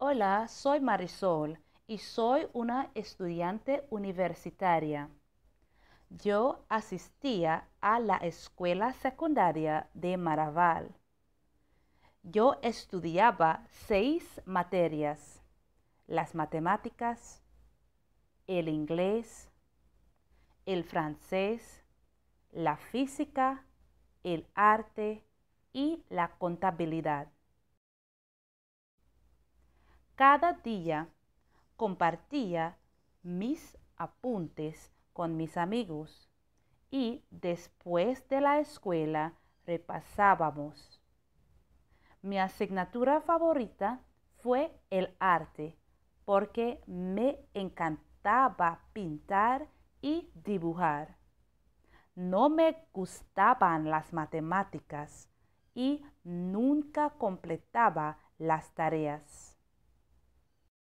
Hola, soy Marisol y soy una estudiante universitaria. Yo asistía a la escuela secundaria de Maraval. Yo estudiaba seis materias, las matemáticas, el inglés, el francés, la física, el arte y la contabilidad. Cada día compartía mis apuntes con mis amigos y después de la escuela repasábamos. Mi asignatura favorita fue el arte porque me encantaba pintar y dibujar. No me gustaban las matemáticas y nunca completaba las tareas.